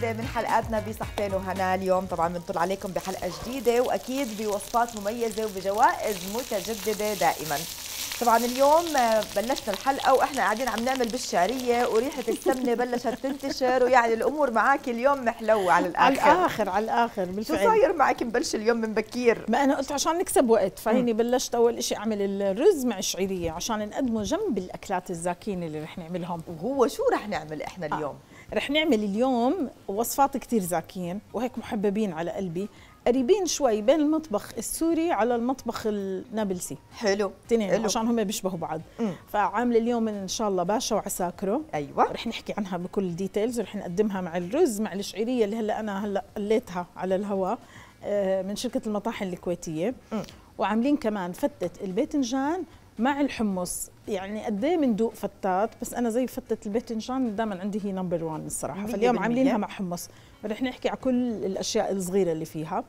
جديدة من حلقاتنا بصحتين وهنا اليوم طبعا بنطل عليكم بحلقة جديدة وأكيد بوصفات مميزة وبجوائز متجددة دائما طبعا اليوم بلشنا الحلقة وإحنا قاعدين عم نعمل بالشعرية وريحة السمنة بلشت تنتشر ويعني الأمور معك اليوم محلوة على الآخر على الآخر على الآخر شو صاير معك مبلش اليوم من بكير؟ ما أنا قلت عشان نكسب وقت فهيني بلشت أول شيء أعمل الرز مع الشعيرية عشان نقدمه جنب الأكلات الزاكينه اللي رح نعملهم وهو شو رح نعمل إحنا آه. اليوم؟ آه. رح نعمل اليوم وصفات كتير زاكيين وهيك محببين على قلبي قريبين شوي بين المطبخ السوري على المطبخ النابلسي حلو تنين حلو. عشان هم بيشبهوا بعض فعامله اليوم ان شاء الله باشا وعساكره ايوه رح نحكي عنها بكل الديتيلز ورح نقدمها مع الرز مع الشعيريه اللي هلا انا هلا قليتها على الهواء آه، من شركه المطاحن الكويتيه مم. وعاملين كمان فتة الباذنجان مع الحمص يعني قد ايه بندوق فتات بس انا زي فتة الباذنجان دائما عندي هي نمبر 1 الصراحه فاليوم عاملينها مع حمص رح نحكي على كل الاشياء الصغيره اللي فيها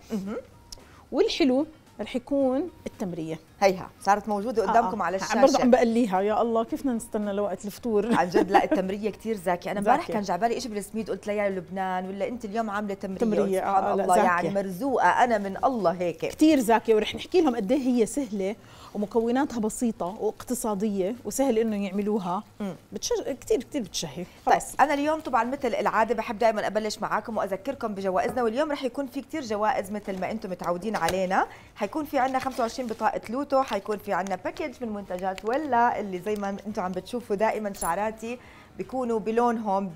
والحلو رح يكون التمريه هيها صارت موجوده آه، قدامكم آه. على الشاشه برضه عم بقليها يا الله كيفنا نستنى لوقت الفطور عن جد لا التمريه كتير زاكي انا امبارح كان جعبالي شيء بالسميد قلت يا لبنان ولا انت اليوم عامله تمريه تمريه آه الله زاكي. يعني مرزوقه انا من الله هيك كتير زاكيه ورح نحكي لهم قد إيه هي سهله ومكوناتها بسيطه واقتصاديه وسهل انه يعملوها بتشج... كثير كثير بتشهي خلص طيب انا اليوم طبعا مثل العاده بحب دائما ابلش معاكم واذكركم بجوائزنا واليوم رح يكون في كثير جوائز مثل ما انتم متعودين علينا حيكون في عندنا 25 بطاقه لوتو حيكون في عندنا باكج من منتجات ولا اللي زي ما انتم عم بتشوفوا دائما شعراتي بيكونوا بلونهم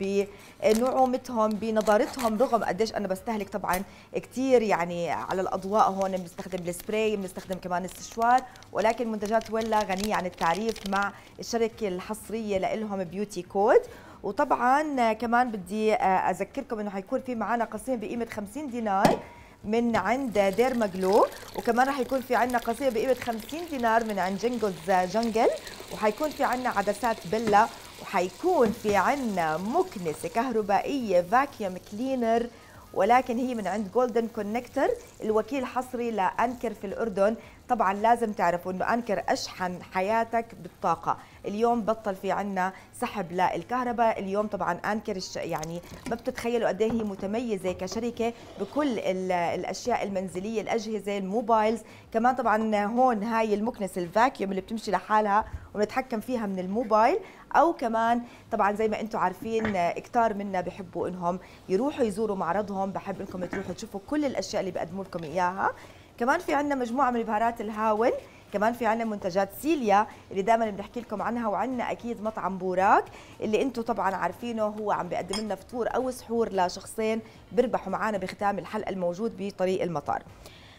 بنعومتهم بنضارتهم رغم قديش انا بستهلك طبعا كثير يعني على الاضواء هون بنستخدم السبراي بنستخدم كمان السشوار ولكن منتجات ولا غنيه عن التعريف مع الشركه الحصريه لهم بيوتي كود وطبعا كمان بدي اذكركم انه حيكون في معنا قسيم بقيمه 50 دينار من عند دير مجلو وكمان رح يكون في عندنا قصيدة بقيمه 50 دينار من عند جينجلز آه، جنجل وحيكون في عندنا عدسات بيلا وحيكون في عندنا مكنسه كهربائيه فاكيوم كلينر ولكن هي من عند جولدن كونكتر الوكيل الحصري لانكر في الاردن طبعا لازم تعرفوا انه انكر اشحن حياتك بالطاقه اليوم بطل في عنا سحب للكهرباء اليوم طبعا انكر الش... يعني ما بتتخيلوا قد إيه هي متميزه كشركه بكل الاشياء المنزليه الاجهزه الموبايلز كمان طبعا هون هاي المكنسه الفاكيوم اللي بتمشي لحالها ونتحكم فيها من الموبايل او كمان طبعا زي ما انتم عارفين كتار منا بحبوا انهم يروحوا يزوروا معرضهم بحب انكم تروحوا تشوفوا كل الاشياء اللي بقدموا لكم اياها كمان في عندنا مجموعه من بهارات الهاون كمان في عندنا منتجات سيليا اللي دائما بنحكي لكم عنها وعندنا اكيد مطعم بوراك اللي انتم طبعا عارفينه هو عم بيقدم لنا فطور او سحور لشخصين بيربحوا معنا بختام الحلقه الموجود بطريق المطار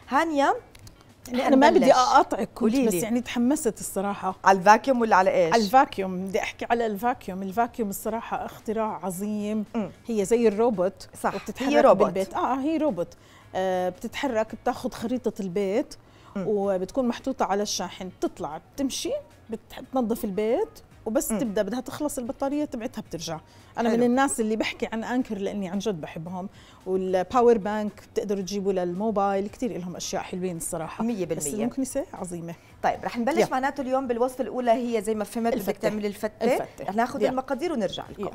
هانيا انا ما بدي اقاطعك كلي بس يعني تحمست الصراحه على الفاكيوم ولا على ايش على الفاكيوم بدي احكي على الفاكيوم الفاكيوم الصراحه اختراع عظيم م. هي زي الروبوت صح هي روبوت بالبيت اه هي روبوت آه، بتتحرك بتاخذ خريطه البيت وبتكون محطوطه على الشاحن بتطلع بتمشي بتنظف البيت وبس مم. تبدا بدها تخلص البطاريه تبعتها بترجع انا حلو. من الناس اللي بحكي عن انكر لاني عن جد بحبهم والباور بانك بتقدروا تجيبوا للموبايل كثير لهم اشياء حلوين الصراحه 100% بس المكنسه عظيمه طيب رح نبلش معناته اليوم بالوصفه الاولى هي زي ما فهمت بدك تعملي الفته رح ناخذ المقادير ونرجع لكم يلا.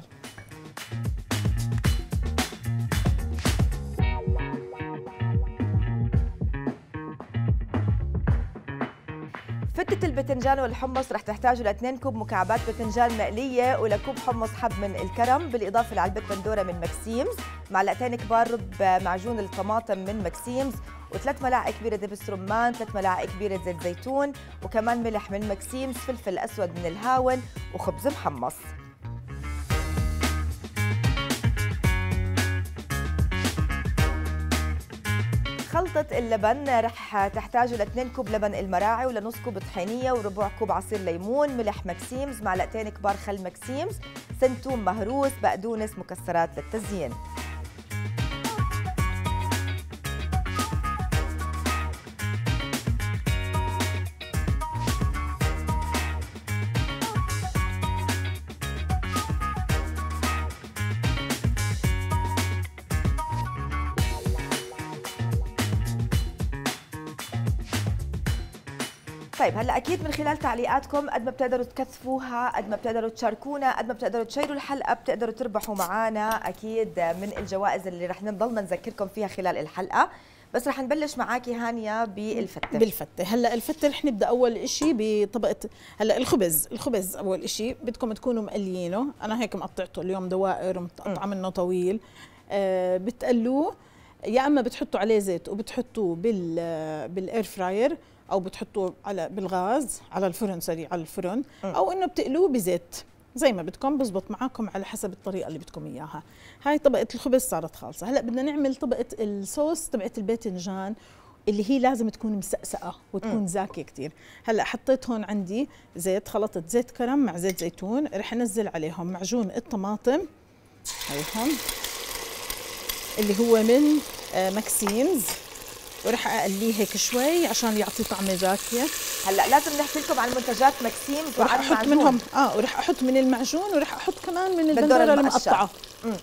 فتة البتنجان والحمص رح تحتاجوا لاثنين كوب مكعبات بتنجان مقلية ولكوب حمص حب من الكرم بالإضافة لعلبة بندورة من ماكسيمز معلقتين كبار رب معجون الطماطم من ماكسيمز وثلاث ملاعق كبيرة دبس رمان ثلاث ملاعق كبيرة زيت زيتون وكمان ملح من ماكسيمز فلفل أسود من الهاون وخبز محمص خلطة اللبن رح تحتاجوا ل 2 كوب لبن المراعي ولنص كوب طحينية وربع كوب عصير ليمون ملح مكسيمز معلقتين كبار خل مكسيمز سنتوم مهروس بقدونس مكسرات للتزيين طيب هلا اكيد من خلال تعليقاتكم قد ما بتقدروا تكثفوها قد ما بتقدروا تشاركونا قد ما بتقدروا تشيروا الحلقه بتقدروا تربحوا معنا اكيد من الجوائز اللي رح نضلنا نذكركم فيها خلال الحلقه بس رح نبلش معاكي هانيا بالفته بالفته هلا الفته رح نبدا اول شيء بطبقه هلا الخبز الخبز اول شيء بدكم تكونوا مقليينه انا هيك مقطعته اليوم دوائر ومقطعه منه طويل آه بتقلوه يا اما بتحطوا عليه زيت وبتحطوه بال بالاير فراير او بتحطوه على بالغاز على الفرن سريع على الفرن او انه بتقلوه بزيت زي ما بدكم بزبط معاكم على حسب الطريقه اللي بدكم اياها هاي طبقه الخبز صارت خالصه هلا بدنا نعمل طبقه الصوص تبعت الباذنجان اللي هي لازم تكون مسقسقه وتكون زاكيه كثير هلا حطيت هون عندي زيت خلطت زيت كرم مع زيت زيتون رح انزل عليهم معجون الطماطم هيهم اللي هو من آه، ماكسيمز ورح اقليه هيك شوي عشان يعطي طعمه زاكيه هلا لازم نحكي لكم عن منتجات ماكسيم ورح احط منهم اه ورح احط من المعجون ورح احط كمان من البندوره المقطعه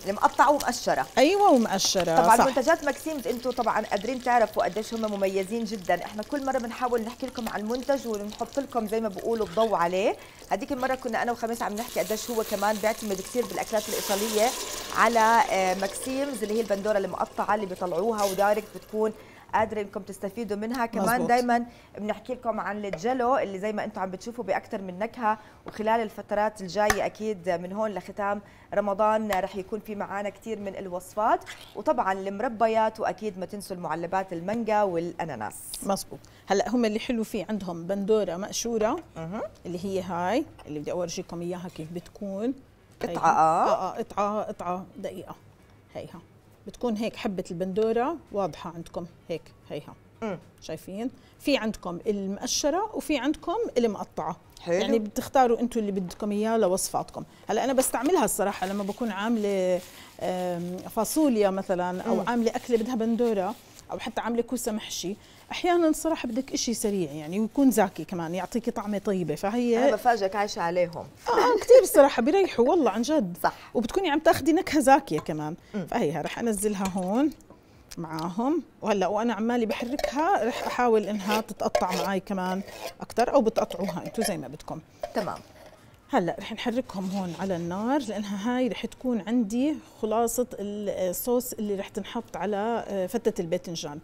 المقطعه ومقشره ايوه ومقشره طبعا صح. منتجات ماكسيمز انتم طبعا قادرين تعرفوا قديش هم مميزين جدا احنا كل مره بنحاول نحكي لكم عن المنتج ونحط لكم زي ما بقولوا الضوء عليه هذيك المره كنا انا وخميس عم نحكي قديش هو كمان بيعتمد كثير بالاكلات الايطاليه على آه، ماكسيمز اللي هي البندوره المقطعه اللي بيطلعوها ودايركت بتكون قادره انكم تستفيدوا منها كمان دائما بنحكي لكم عن الجلو اللي زي ما انتم عم بتشوفوا باكثر من نكهه وخلال الفترات الجايه اكيد من هون لختام رمضان رح يكون في معانا كثير من الوصفات وطبعا المربيات واكيد ما تنسوا المعلبات المانجا والاناناس مزبوط هلا هم اللي حلو فيه عندهم بندوره مقشوره اللي هي هاي اللي بدي اورجيكم اياها كيف بتكون قطعه اه اه قطعه قطعه دقيقه هيها بتكون هيك حبه البندوره واضحه عندكم هيك هيها شايفين في عندكم المقشره وفي عندكم المقطعه حلو. يعني بتختاروا انتوا اللي بدكم اياه لوصفاتكم هلا انا بستعملها الصراحه لما بكون عامله فاصوليا مثلا او عامله اكله بدها بندوره او حتى عامله كوسه محشي احيانا صراحه بدك إشي سريع يعني ويكون زاكي كمان يعطيكي طعمه طيبه فهي انا بفاجئك عايشه عليهم اه, آه، كثير الصراحه بيريحوا والله عن جد صح وبتكوني عم تاخذي نكهه زاكيه كمان فهيها رح انزلها هون معاهم وهلا وانا عمالي بحركها رح احاول انها تتقطع معي كمان اكثر او بتقطعوها انتم زي ما بدكم تمام هلا رح نحركهم هون على النار لانها هاي رح تكون عندي خلاصه الصوص اللي رح تنحط على آه، فتة الباذنجان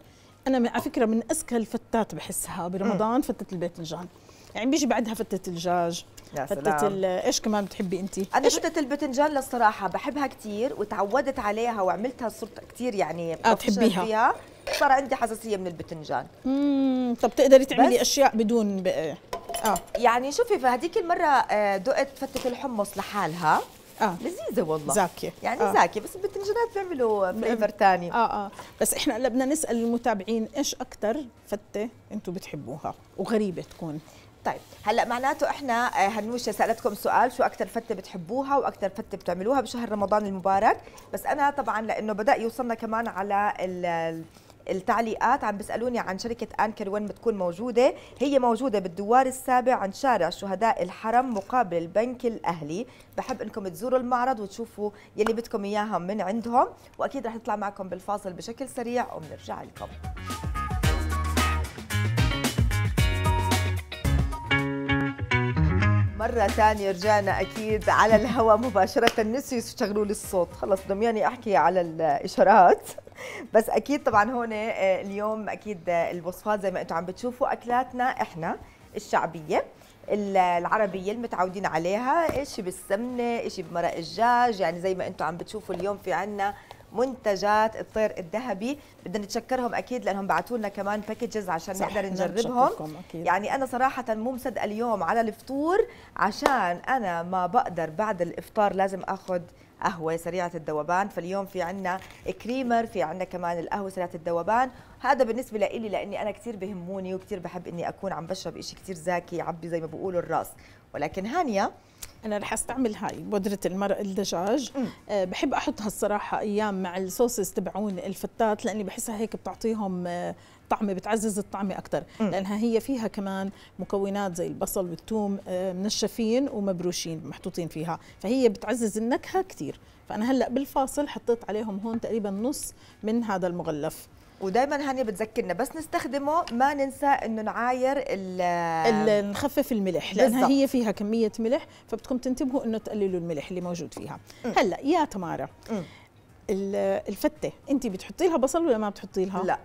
انا على فكره من اذكى الفتات بحسها برمضان فتة الباذنجان يعني بيجي بعدها فتة الدجاج فتة ايش كمان بتحبي انت؟ انا فتة الباذنجان للصراحة بحبها كثير وتعودت عليها وعملتها صرت كثير يعني آه بتحبيها فيها صار عندي حساسية من الباذنجان امم طب تقدري تعملي اشياء بدون بقى. اه يعني شوفي فهديك المرة آه، دقت فتة الحمص لحالها آه. لذيذه والله زاكيه يعني آه. زاكيه بس البتنجانات بيعملوا فليفر ثاني اه اه بس احنا هلا بدنا نسال المتابعين ايش اكثر فته انتم بتحبوها وغريبه تكون طيب هلا معناته احنا آه، هنوشه سالتكم سؤال شو اكثر فته بتحبوها واكثر فته بتعملوها بشهر رمضان المبارك بس انا طبعا لانه بدا يوصلنا كمان على ال التعليقات عم بيسالوني عن شركه انكر وين بتكون موجوده هي موجوده بالدوار السابع عن شارع شهداء الحرم مقابل البنك الاهلي بحب انكم تزوروا المعرض وتشوفوا يلي بدكم اياها من عندهم واكيد رح نطلع معكم بالفاصل بشكل سريع وبنرجع لكم مرة ثانية رجعنا أكيد على الهواء مباشرة نسيوا يشتغلوا لي الصوت خلص دمياني أحكي على الإشارات بس أكيد طبعا هون آه، اليوم أكيد آه، الوصفات زي ما أنتم عم بتشوفوا أكلاتنا إحنا الشعبية العربية المتعودين عليها إشي بالسمنة إشي بمرق الدجاج يعني زي ما أنتم عم بتشوفوا اليوم في عنا منتجات الطير الذهبي بدنا نتشكرهم اكيد لانهم بعثوا لنا كمان باكجز عشان نقدر نجربهم يعني انا صراحه مو مصدقه اليوم على الفطور عشان انا ما بقدر بعد الافطار لازم اخذ قهوه سريعه الذوبان فاليوم في عندنا كريمر في عندنا كمان القهوه سريعه الذوبان هذا بالنسبه لإلي لاني انا كثير بهموني وكثير بحب اني اكون عم بشرب شيء كثير زاكي يعبي زي ما بيقولوا الراس ولكن هانيه انا رح استعمل هاي بودره المرق الدجاج أه بحب احطها الصراحه ايام مع الصوصز تبعون الفتات لاني بحسها هيك بتعطيهم آه، طعمه بتعزز الطعمه اكثر لانها هي فيها كمان مكونات زي البصل والثوم آه، منشفين ومبروشين محطوطين فيها فهي بتعزز النكهه كثير فانا هلا بالفاصل حطيت عليهم هون تقريبا نص من هذا المغلف ودائما هانيا بتذكرنا بس نستخدمه ما ننسى انه نعاير ال نخفف الملح لانها بالزبط. هي فيها كميه ملح فبتكم تنتبهوا انه تقللوا الملح اللي موجود فيها م. هلا يا تمارا الفته انت بتحطي لها بصل ولا ما بتحطي لها لا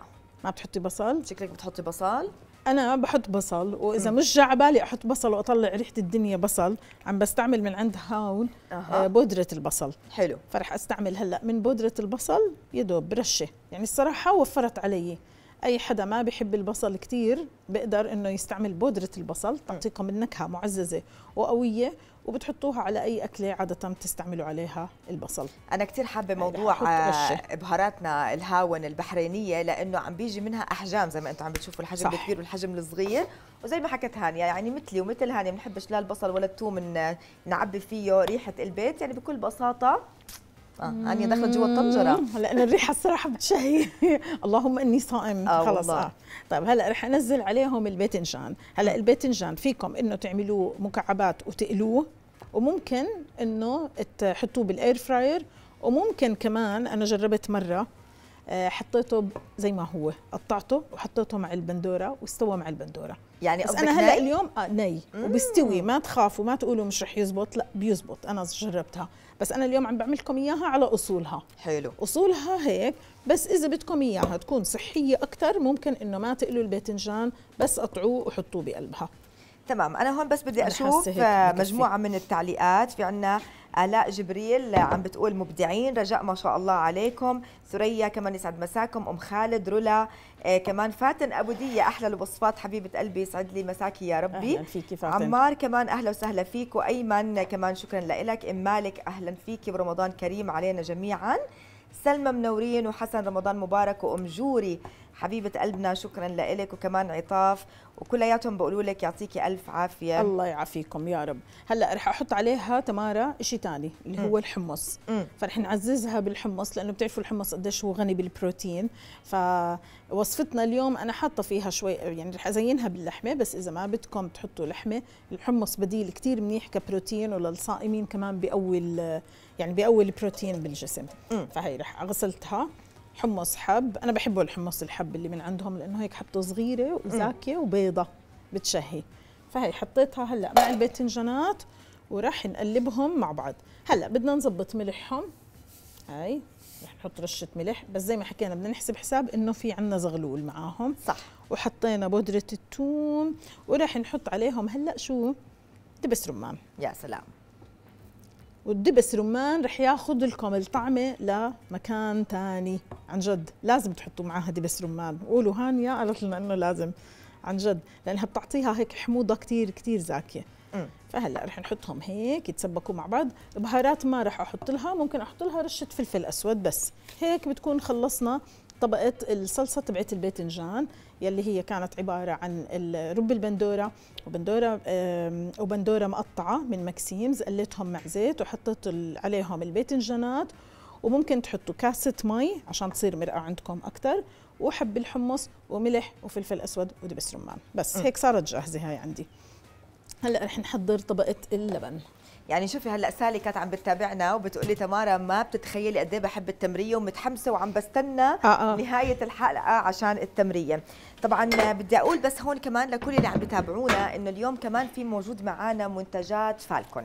ما بتحطي بصل شكلك بتحطي بصل انا بحط بصل واذا مش جعبالي احط بصل واطلع ريحه الدنيا بصل عم بستعمل من عند هاون أه. بودره البصل حلو فرح استعمل هلا من بودره البصل يدوب رشه يعني الصراحه وفرت علي اي حدا ما بحب البصل كثير بقدر انه يستعمل بودره البصل تعطيكم النكهه معززه وقويه وبتحطوها على اي اكله عاده بتستعملوا عليها البصل انا كثير حابه يعني موضوع آه، بهاراتنا الهاون البحرينيه لانه عم بيجي منها احجام زي ما انتم عم بتشوفوا الحجم صح. الكبير والحجم الصغير وزي ما حكت هانيا يعني مثلي ومثل هانيا بنحبش لا البصل ولا الثوم نعبي فيه ريحه البيت يعني بكل بساطه آه. أني دخلت جوا الطنجرة هلا الريحة الصراحة بتشهي اللهم إني صائم آه خلص آه. طيب هلا رح أنزل عليهم الباذنجان هلا الباذنجان فيكم إنه تعملوه مكعبات وتقلوه وممكن إنه تحطوه بالإير فراير وممكن كمان أنا جربت مرة آه، حطيته زي ما هو قطعته وحطيته مع البندوره واستوى مع البندوره يعني بس انا هلا اليوم آه ني وبستوي ما تخافوا ما تقولوا مش رح يزبط لا بيزبط انا جربتها بس انا اليوم عم بعمل لكم اياها على اصولها حلو اصولها هيك بس اذا بدكم اياها تكون صحيه اكثر ممكن انه ما تقلوا الباذنجان بس قطعوه وحطوه بقلبها تمام انا هون بس بدي اشوف آه، مجموعه من التعليقات في عنا آلاء جبريل آه، عم بتقول مبدعين رجاء ما شاء الله عليكم ثريا كمان يسعد مساكم أم خالد رولا آه كمان فاتن أبو دية أحلى الوصفات حبيبة قلبي يسعد لي مساكي يا ربي أهلا فيكي فاتن عمار كمان أهلا وسهلا فيك وأيمن كمان شكرا لك أم مالك أهلا فيكي ورمضان كريم علينا جميعا سلمى منورين وحسن رمضان مبارك وأم جوري حبيبه قلبنا شكرا لك وكمان عطاف وكلياتهم بيقولوا لك يعطيكي الف عافيه الله يعافيكم يا رب هلا رح احط عليها تمارا شيء ثاني اللي هو م. الحمص م. فرح نعززها بالحمص لانه بتعرفوا الحمص قديش هو غني بالبروتين فوصفتنا اليوم انا حاطه فيها شوي يعني رح ازينها باللحمه بس اذا ما بدكم تحطوا لحمه الحمص بديل كثير منيح كبروتين وللصائمين كمان بأول يعني بأول البروتين بالجسم م. فهي رح غسلتها حمص حب انا بحبه الحمص الحب اللي من عندهم لانه هيك حبته صغيره وزاكيه وبيضه بتشهي فهي حطيتها هلا مع الباذنجانات وراح نقلبهم مع بعض هلا بدنا نظبط ملحهم هاي رح نحط رشه ملح بس زي ما حكينا بدنا نحسب حساب انه في عندنا زغلول معاهم صح وحطينا بودره الثوم وراح نحط عليهم هلا شو دبس رمان يا سلام والدبس رمان رح ياخذ لكم الطعمه لمكان ثاني عن جد لازم تحطوا معاها دبس رمان قولوا هانيا قالت لنا انه لازم عن جد لانها بتعطيها هيك حموضه كثير كثير زاكيه فهلا رح نحطهم هيك يتسبكوا مع بعض بهارات ما رح احط لها ممكن احط لها رشه فلفل اسود بس هيك بتكون خلصنا طبقه الصلصه تبعت الباذنجان يلي هي كانت عبارة عن رب البندورة وبندورة وبندورة مقطعة من ماكسيمز قلتهم مع زيت وحطيت عليهم الباذنجانات وممكن تحطوا كاسة مي عشان تصير مرقة عندكم أكثر وحب الحمص وملح وفلفل أسود ودبس رمان بس هيك صارت جاهزة هاي عندي هلا رح نحضر طبقة اللبن يعني شوفي هلا سالي كانت عم بتتابعنا وبتقولي تمارا ما بتتخيلي قد ايه بحب التمريه ومتحمسه وعم بستنى آه آه. نهايه الحلقه عشان التمريه طبعا بدي اقول بس هون كمان لكل اللي عم بتابعونا انه اليوم كمان في موجود معانا منتجات فالكون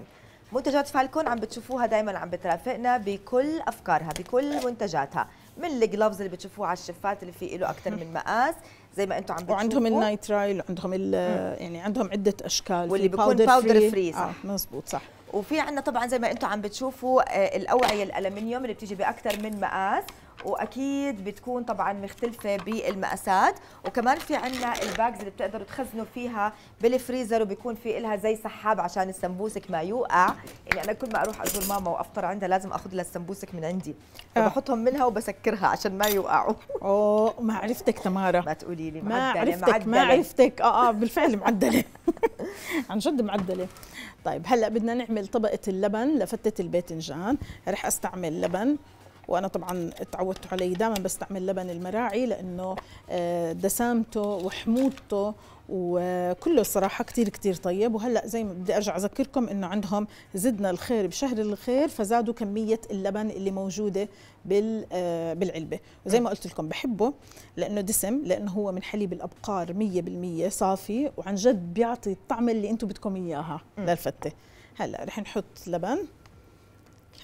منتجات فالكون عم بتشوفوها دائما عم بترافقنا بكل افكارها بكل منتجاتها من الجلوفز اللي بتشوفوه على الشفات اللي في له اكثر من مقاس زي ما انتم عم بتشوفوا وعندهم النايترايل وعندهم يعني عندهم عده اشكال واللي بيكون باودر فري, صح آه مزبوط صح وفي عندنا طبعا زي ما انتم عم بتشوفوا آه، الاوعيه الالمنيوم اللي بتيجي باكثر من مقاس واكيد بتكون طبعا مختلفه بالمقاسات وكمان في عندنا الباجز اللي بتقدروا تخزنوا فيها بالفريزر وبيكون في لها زي سحاب عشان السمبوسك ما يوقع يعني انا كل ما اروح ازور ماما وافطر عندها لازم اخذ لها السمبوسك من عندي فبحطهم منها وبسكرها عشان ما يوقعوا اوه ما عرفتك تمارا ما تقولي لي ما عرفتك معدلة. ما عرفتك اه اه بالفعل معدله عن جد معدله طيب هلا بدنا نعمل طبقه اللبن لفته الباذنجان رح استعمل لبن وانا طبعا تعودت عليه دائما بستعمل لبن المراعي لانه آه، دسامته وحموضته وكله صراحه كثير كثير طيب وهلا زي ما بدي ارجع اذكركم انه عندهم زدنا الخير بشهر الخير فزادوا كميه اللبن اللي موجوده بال آه، بالعلبه وزي ما قلت لكم بحبه لانه دسم لانه هو من حليب الابقار 100% صافي وعن جد بيعطي الطعم اللي انتم بدكم اياها للفته هلا رح نحط لبن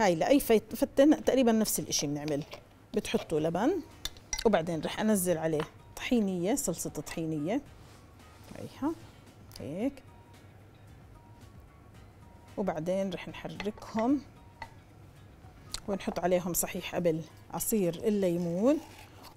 هاي لأي فتن تقريبا نفس الشيء بنعمل بتحطوا لبن وبعدين رح أنزل عليه طحينية صلصة طحينية هيها هيك وبعدين رح نحركهم ونحط عليهم صحيح قبل عصير الليمون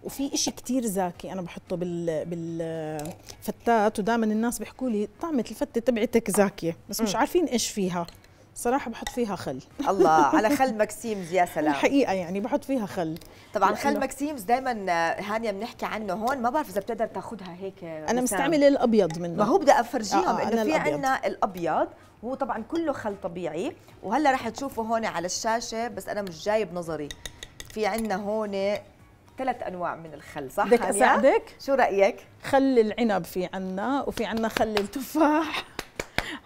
وفي إشي كتير زاكي أنا بحطه بال بالفتات ودائما الناس بيحكوا لي طعمة الفتة تبعتك زاكية بس مش عارفين إيش فيها صراحه بحط فيها خل الله على خل ماكسيمز يا سلام الحقيقه يعني بحط فيها خل طبعا خل ماكسيمز دائما آه، هانيه بنحكي عنه هون ما بعرف اذا بتقدر تاخذها هيك آه، انا مستعمله الابيض منه ما هو بدي افرجيهم آه, آه، انه في عندنا الابيض هو طبعا كله خل طبيعي وهلا رح تشوفوا هون على الشاشه بس انا مش جايب نظري في عندنا هون ثلاث انواع من الخل صح بدك اساعدك شو رايك خل العنب في عنا وفي عنا خل التفاح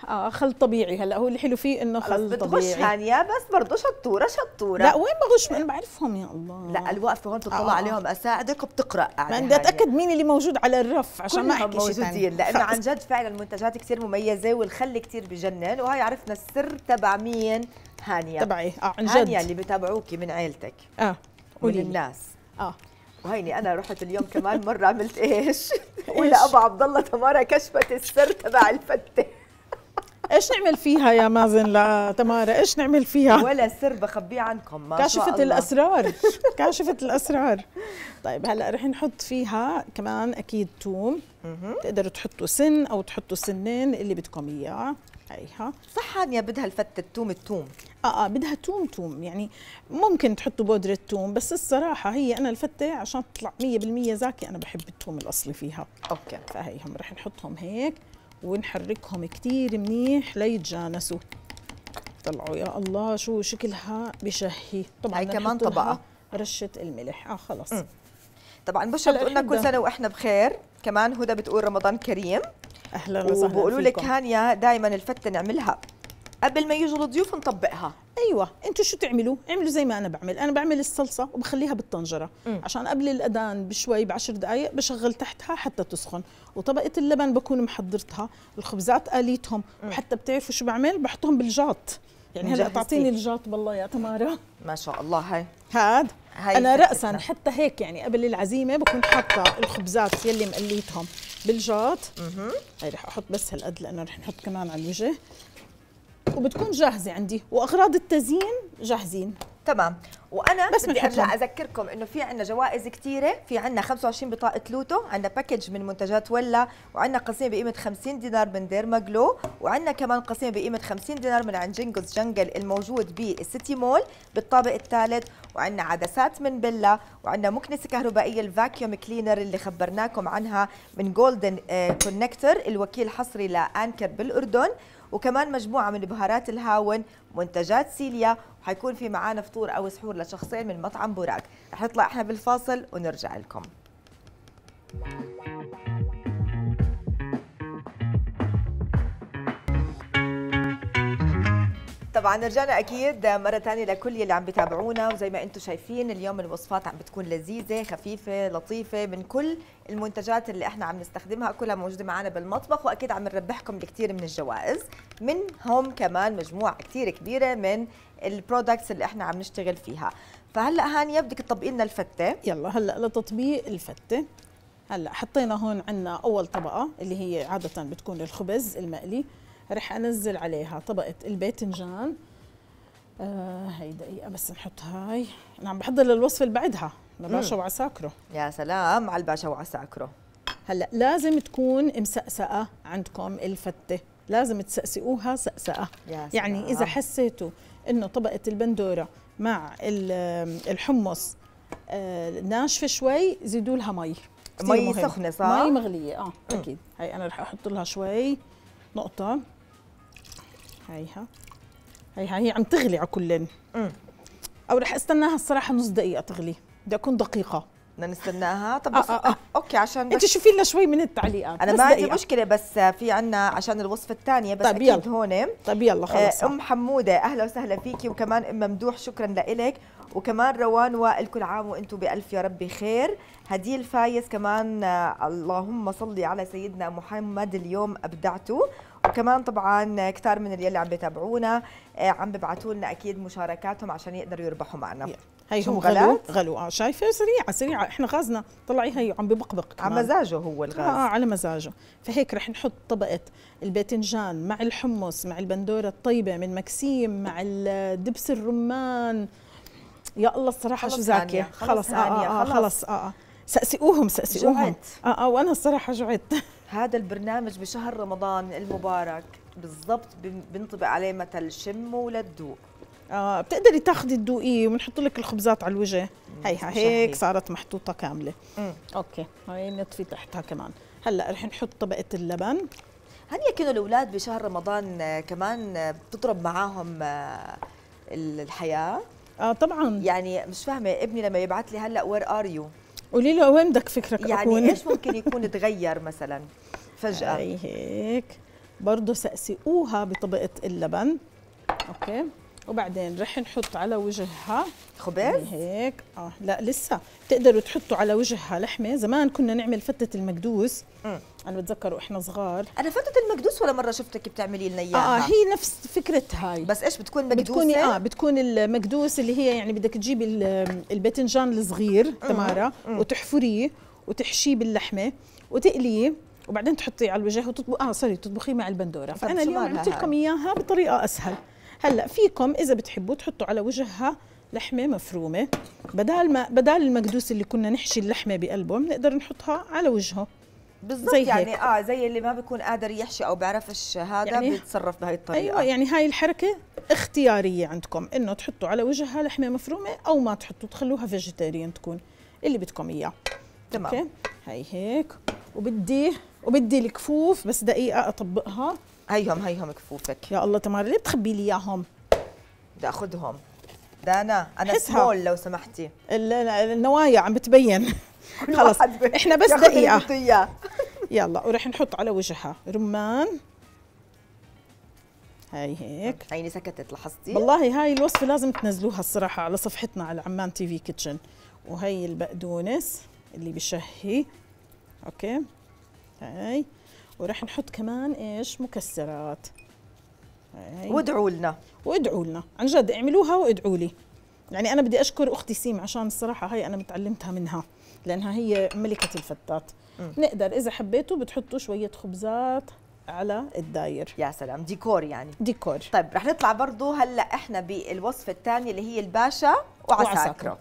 اه خل طبيعي هلا هو الحلو فيه انه خل طبيعي بتغش هانيه بس برضه شطوره شطوره لا وين بغش انا بعرفهم يا الله لا الواقفه هون بتطلع آه. عليهم اساعدك وبتقرا ما بدي اتاكد مين اللي موجود على الرف عشان ما احكي شيء ثاني لانه عن جد فعلا المنتجات كثير مميزه والخل كثير بجنن وهي عرفنا السر تبع مين هانيه تبعي اه عن جد هانيه اللي بتابعوكي من عيلتك اه قولي الناس اه وهيني انا رحت اليوم كمان مره عملت ايش؟ ولا ابو عبد الله تمارا كشفت السر تبع الفته ايش نعمل فيها يا مازن لتمارا ايش نعمل فيها ولا سر بخبيه عنكم ما كاشفه الاسرار كاشفه الاسرار طيب هلا رح نحط فيها كمان اكيد توم بتقدروا تحطوا سن او تحطوا سنين اللي بدكم اياه هيها صح هانيا بدها الفتة التوم التوم اه اه بدها توم توم يعني ممكن تحطوا بودرة توم بس الصراحة هي أنا الفتة عشان تطلع 100% زاكي أنا بحب التوم الأصلي فيها أوكي فهيهم رح نحطهم هيك ونحركهم كتير منيح ليتجانسوا طلعوا يا الله شو شكلها بشهي طبعا هي كمان طبقه رشه الملح اه خلص طبعا بشر بتقولنا كل سنه واحنا بخير كمان هدى بتقول رمضان كريم اهلا وسهلا وبقولوا لك هانيا دائما الفته نعملها قبل ما يجوا الضيوف نطبقها ايوه انتم شو تعملوا اعملوا زي ما انا بعمل انا بعمل الصلصه وبخليها بالطنجره م. عشان قبل الاذان بشوي بعشر دقائق بشغل تحتها حتى تسخن وطبقه اللبن بكون محضرتها الخبزات اليتهم م. وحتى بتعرفوا شو بعمل بحطهم بالجاط يعني هلا تعطيني الجاط بالله يا تمارا ما شاء الله هاي هاد هاي انا راسا حتى هيك يعني قبل العزيمه بكون حاطه الخبزات يلي مقليتهم بالجاط هاي رح احط بس هالقد لانه رح نحط كمان على الوجه وبتكون جاهزه عندي واغراض التزيين جاهزين تمام وانا بس بدي ارجع اذكركم انه في عندنا جوائز كثيره في عندنا 25 بطاقه لوتو عندنا باكج من منتجات ولا وعندنا قسيمه بقيمه 50 دينار من ديرما جلو وعندنا كمان قسيمه بقيمه 50 دينار من عند جينجوز جنجل الموجود بالسيتي مول بالطابق الثالث وعندنا عدسات من بيلا وعندنا مكنسه كهربائيه الفاكيوم كلينر اللي خبرناكم عنها من جولدن كونكتر آه، الوكيل الحصري لانكر بالاردن وكمان مجموعه من بهارات الهاون منتجات سيليا وحيكون في معانا فطور او سحور لشخصين من مطعم بوراك رح نطلع احنا بالفاصل ونرجع لكم طبعا رجعنا اكيد مره ثانيه لكل يلي عم بتابعونا وزي ما انتم شايفين اليوم الوصفات عم بتكون لذيذه خفيفه لطيفه من كل المنتجات اللي احنا عم نستخدمها كلها موجوده معنا بالمطبخ واكيد عم نربحكم الكثير من الجوائز منهم كمان مجموعه كثير كبيره من البرودكتس اللي احنا عم نشتغل فيها فهلا هانيه بدك تطبقي لنا الفته يلا هلا لتطبيق الفته هلا حطينا هون عندنا اول طبقه اللي هي عاده بتكون الخبز المقلي رح انزل عليها طبقه الباذنجان آه هي دقيقه بس نحط هاي انا عم بحضر للوصفه اللي بعدها الباشا وعساكره يا سلام على الباشا وعساكره هلا لازم تكون مسقسقه عندكم الفته لازم تسقسقوها سقسقه يعني اذا حسيتوا انه طبقه البندوره مع الحمص آه، ناشفه شوي زيدوا لها مي مي سخنه صح؟ مي مغليه اه اكيد هي انا رح احط لها شوي نقطه هيها هيها هي عم تغلي على كلن او رح استناها الصراحه نص دقيقه تغلي بدي اكون دقيقه بدنا نستناها طب آه آه آه. اوكي عشان انت شوفي لنا شوي من التعليقات انا ما عندي مشكله بس في عنا عشان الوصفه الثانيه بس طيب اكيد هون طيب يلا آه، خلص ام حموده اهلا وسهلا فيكي وكمان ام ممدوح شكرا لك وكمان روان وائل كل عام وانتم بالف يا رب خير هدي الفايز كمان آه، اللهم صلي على سيدنا محمد اليوم ابدعته وكمان طبعا كثار من اللي عم بيتابعونا آه، عم ببعثوا لنا اكيد مشاركاتهم عشان يقدروا يربحوا معنا هي هو غلو غلو اه شايفه سريعه سريعه احنا غازنا طلعي هي عم ببقبق كمان. على مزاجه هو الغاز آه،, اه على مزاجه فهيك رح نحط طبقه الباذنجان مع الحمص مع البندوره الطيبه من مكسيم مع الدبس الرمان يا الله الصراحه شو زاكيه خلص اه خلص, اه, آه آه خلص, آه آه خلص آه آه سأسئوهم سأسئوهم جوعت اه اه وانا الصراحه جعت هذا البرنامج بشهر رمضان المبارك بالضبط بنطبق عليه مثل شم ولا تدوق آه بتقدري تاخذي الدوقي وبنحط لك الخبزات على الوجه هي هيك صارت محطوطه كامله مم. اوكي هاي نطفي تحتها كمان هلا رح نحط طبقه اللبن هل كانوا الاولاد بشهر رمضان كمان بتضرب معاهم آه، الحياه اه طبعا يعني مش فاهمه ابني لما يبعث لي هلا وير ار يو قولي له وين بدك فكرك يعني أكون؟ ايش ممكن يكون اتغير مثلا فجأة؟ هيك برضه سقسقوها بطبقة اللبن اوكي وبعدين رح نحط على وجهها خبز يعني هيك اه لا لسه بتقدروا تحطوا على وجهها لحمه زمان كنا نعمل فتة المكدوس انا بتذكر واحنا صغار انا فتة المكدوس ولا مره شفتك بتعملي لنا اياها اه هي نفس فكره هاي بس ايش بتكون مكدوسه بتكون اه بتكون المكدوس اللي هي يعني بدك تجيبي الباذنجان الصغير تمارا وتحفريه وتحشيه باللحمه وتقليه وبعدين تحطيه على الوجه وتطبخ اه سوري تطبخيه مع البندوره فانا اليوم عملت لكم اياها بطريقه اسهل هلا فيكم اذا بتحبوا تحطوا على وجهها لحمه مفرومه بدال ما بدال المكدوس اللي كنا نحشي اللحمه بقلبه بنقدر نحطها على وجهه بالضبط يعني هيك. اه زي اللي ما بيكون قادر يحشي او بيعرفش هذا يعني بيتصرف بهي الطريقه ايوه يعني هاي الحركه اختياريه عندكم انه تحطوا على وجهها لحمه مفرومه او ما تحطوا تخلوها فيجيتيريان تكون اللي بدكم اياه تمام اوكي هاي هيك وبدي وبدي الكفوف بس دقيقه اطبقها هيهم هيهم كفوفك يا الله تمار ليه بتخبي لي اياهم؟ بدي اخذهم دانا انا سمول لو سمحتي النوايا عم بتبين خلص احنا بس دقيقه يلا ورح نحط على وجهها رمان هاي هيك عيني سكتت لاحظتي والله هاي الوصفه لازم تنزلوها الصراحه على صفحتنا على عمان تي في كيتشن وهي البقدونس اللي بشهي اوكي هاي وراح نحط كمان ايش مكسرات وادعوا لنا وادعوا لنا عن جد اعملوها وادعوا لي يعني انا بدي اشكر اختي سيم عشان الصراحه هاي انا متعلمتها منها لانها هي ملكه الفتات م. نقدر اذا حبيتوا بتحطوا شويه خبزات على الداير يا سلام ديكور يعني ديكور طيب رح نطلع برضه هلا احنا بالوصفه الثانيه اللي هي الباشا وعساكره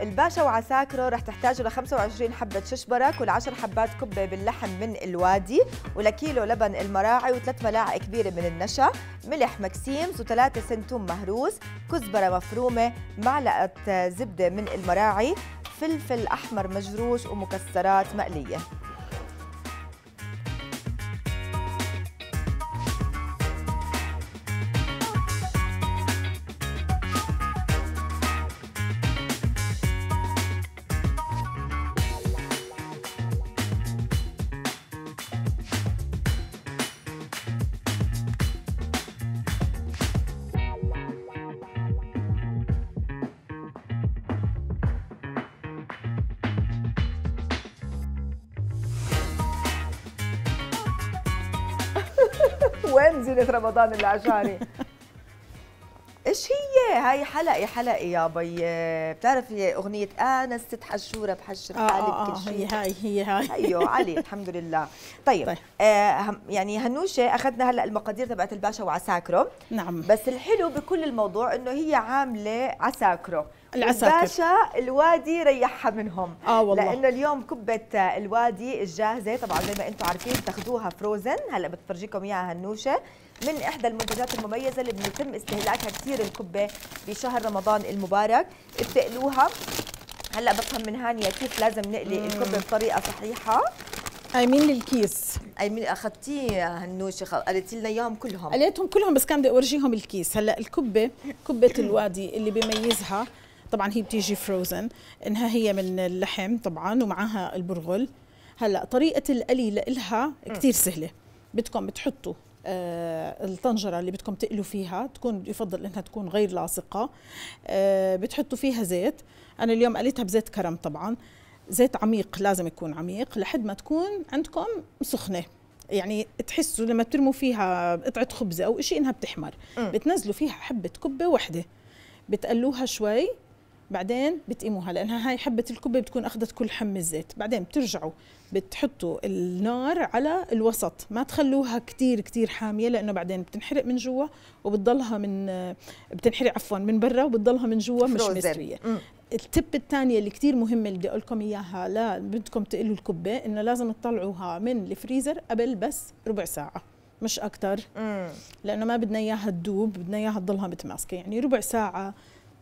الباشا وعساكره رح تحتاجوا ل 25 حبة ششبرك ول 10 حبات كبة باللحم من الوادي ولكيلو لبن المراعي وثلاث ملاعق كبيرة من النشا ملح مكسيمز وثلاثة سنتوم مهروس كزبرة مفرومة معلقة زبدة من المراعي فلفل أحمر مجروش ومكسرات مقلية وين زينة رمضان اللي هاي حلقي حلقي يا بي بتعرفي اغنيه انا ست حشوره بحشر آه، آه، حالي آه آه بكل شيء هي هاي هي هاي ايوه علي الحمد لله طيب, طيب. آه يعني هنوشه اخذنا هلا المقادير تبعت الباشا وعساكره نعم بس الحلو بكل الموضوع انه هي عامله عساكره العساكر باشا الوادي ريحها منهم اه والله لانه اليوم كبه آه، الوادي الجاهزه طبعا زي ما انتم عارفين بتاخذوها فروزن هلا بتفرجيكم اياها هنوشه من إحدى المنتجات المميزة اللي بيتم استهلاكها كثير الكبة بشهر رمضان المبارك بتقلوها هلا بفهم من هانيا كيف لازم نقلي الكبة بطريقة صحيحة قايمين للكيس قايمين اخذتيه هنوشه قالت لنا اياهم كلهم قليتهم كلهم بس كان بدي اورجيهم الكيس هلا الكبه كبه الوادي اللي بيميزها طبعا هي بتيجي فروزن انها هي من اللحم طبعا ومعها البرغل هلا طريقه القلي لها كثير سهله بدكم بتحطوا آه، الطنجره اللي بدكم تقلوا فيها تكون يفضل انها تكون غير لاصقه آه، بتحطوا فيها زيت انا اليوم قليتها بزيت كرم طبعا زيت عميق لازم يكون عميق لحد ما تكون عندكم سخنه يعني تحسوا لما ترموا فيها قطعه خبزه او شيء انها بتحمر بتنزلوا فيها حبه كبه واحدة بتقلوها شوي بعدين بتقيموها لانها هاي حبه الكبه بتكون اخذت كل حم الزيت بعدين بترجعوا بتحطوا النار على الوسط ما تخلوها كتير كتير حاميه لانه بعدين بتنحرق من جوا وبتضلها من بتنحرق عفوا من برا وبتضلها من جوا مش مستويه التب الثانيه اللي كثير مهمه اللي بدي اقول لكم اياها لا بدكم تقلوا الكبه انه لازم تطلعوها من الفريزر قبل بس ربع ساعه مش اكثر لانه ما بدنا اياها تدوب بدنا اياها تضلها متماسكه يعني ربع ساعه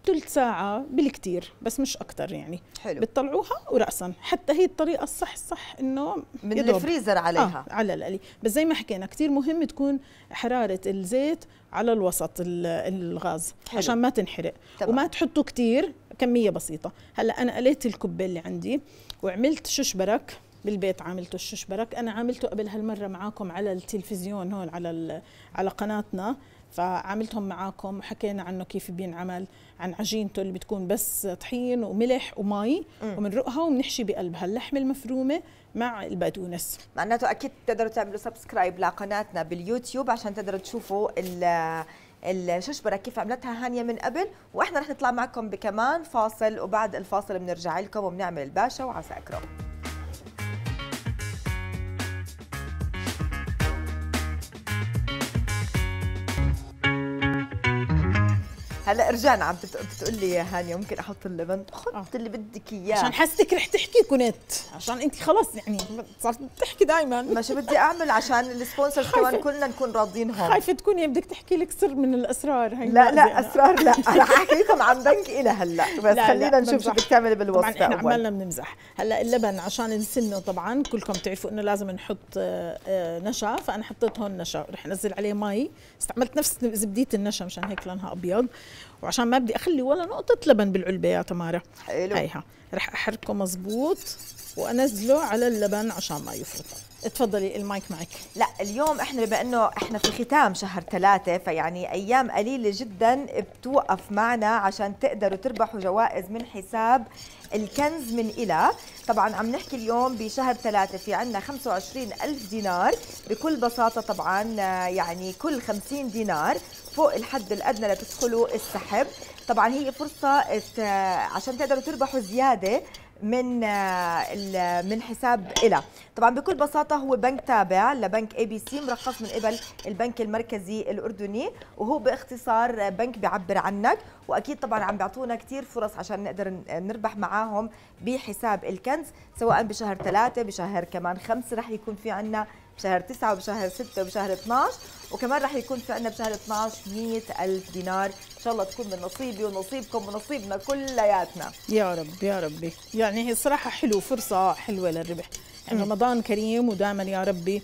ثلث ساعة بالكثير بس مش أكثر يعني حلو بتطلعوها ورأسا حتى هي الطريقة الصح الصح إنه من يدوب. الفريزر عليها آه على القلي بس زي ما حكينا كثير مهم تكون حرارة الزيت على الوسط الغاز حلو. عشان ما تنحرق طبعا. وما تحطوا كثير كمية بسيطة هلا أنا قليت الكبة اللي عندي وعملت ششبرك بالبيت عاملته الششبرك انا عاملته قبل هالمره معاكم على التلفزيون هون على على قناتنا فعملتهم معاكم وحكينا عنه كيف بينعمل عن عجينته اللي بتكون بس طحين وملح ومي وبنرقها وبنحشي بقلبها اللحمه المفرومه مع البقدونس معناته اكيد تقدروا تعملوا سبسكرايب لقناتنا باليوتيوب عشان تقدروا تشوفوا الششبره كيف عملتها هانيه من قبل واحنا رح نطلع معكم بكمان فاصل وبعد الفاصل بنرجع لكم وبنعمل الباشا وعسى هلا رجعنا عم بتقول لي يا هاني ممكن احط اللبن حط آه. اللي بدك اياه عشان حستك رح تحكي كنت عشان انت خلص يعني صرت بتحكي دائما ما شو بدي اعمل عشان السبونسرز كمان كلنا نكون راضيينهم خايفه تكوني يعني بدك تحكي لك سر من الاسرار هي لا لا اسرار لا رح احكي لكم عن بنكي الى هلا بس لا خلينا لا نشوف شو بتعملي بالوصفه طبعا احنا عمالنا بنمزح هلا اللبن عشان نسنه طبعا كلكم بتعرفوا انه لازم نحط آه، آه، نشا فانا حطيت هون نشا رح انزل عليه مي استعملت نفس زبديه النشا مشان هيك لونها ابيض وعشان ما بدي اخلي ولا نقطه لبن بالعلبه يا تمارا حلو هيها رح احركه مزبوط وانزله على اللبن عشان ما يفرط تفضلي المايك معك لا اليوم احنا بما انه احنا في ختام شهر ثلاثة فيعني ايام قليله جدا بتوقف معنا عشان تقدروا تربحوا جوائز من حساب الكنز من إلى طبعا عم نحكي اليوم بشهر ثلاثة في عندنا 25 ألف دينار بكل بساطة طبعا يعني كل 50 دينار فوق الحد الادنى لتدخلوا السحب طبعا هي فرصه عشان تقدروا تربحوا زياده من من حساب إلى طبعا بكل بساطة هو بنك تابع لبنك اي بي سي مرخص من قبل البنك المركزي الأردني وهو باختصار بنك بيعبر عنك وأكيد طبعا عم بيعطونا كثير فرص عشان نقدر نربح معاهم بحساب الكنز سواء بشهر ثلاثة بشهر كمان خمسة رح يكون في عنا بشهر 9 وبشهر 6 وبشهر 12 وكمان رح يكون في عندنا بشهر 12 100000 دينار إن شاء الله تكون من نصيبي ونصيبكم ونصيبنا كلياتنا يا رب يا ربي يعني هي صراحة حلو فرصة حلوة للربح يعني رمضان كريم ودائما يا ربي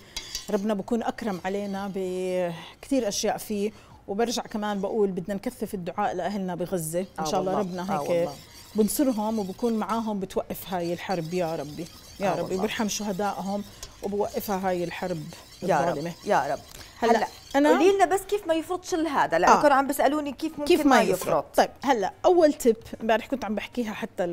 ربنا بكون أكرم علينا بكثير أشياء فيه وبرجع كمان بقول بدنا نكثف الدعاء لأهلنا بغزة إن آه شاء الله ربنا آه هيك آه بنصرهم وبكون معاهم بتوقف هاي الحرب يا ربي يا آه ربي وبرحم شهدائهم وبوقفها هاي الحرب يا رب يا رب هلا, هلأ انا قولي لنا بس كيف ما يفرطش الهذا لانه آه. كانوا عم بيسالوني كيف ممكن كيف ما يفرط. يفرط طيب هلا اول تيب امبارح كنت عم بحكيها حتى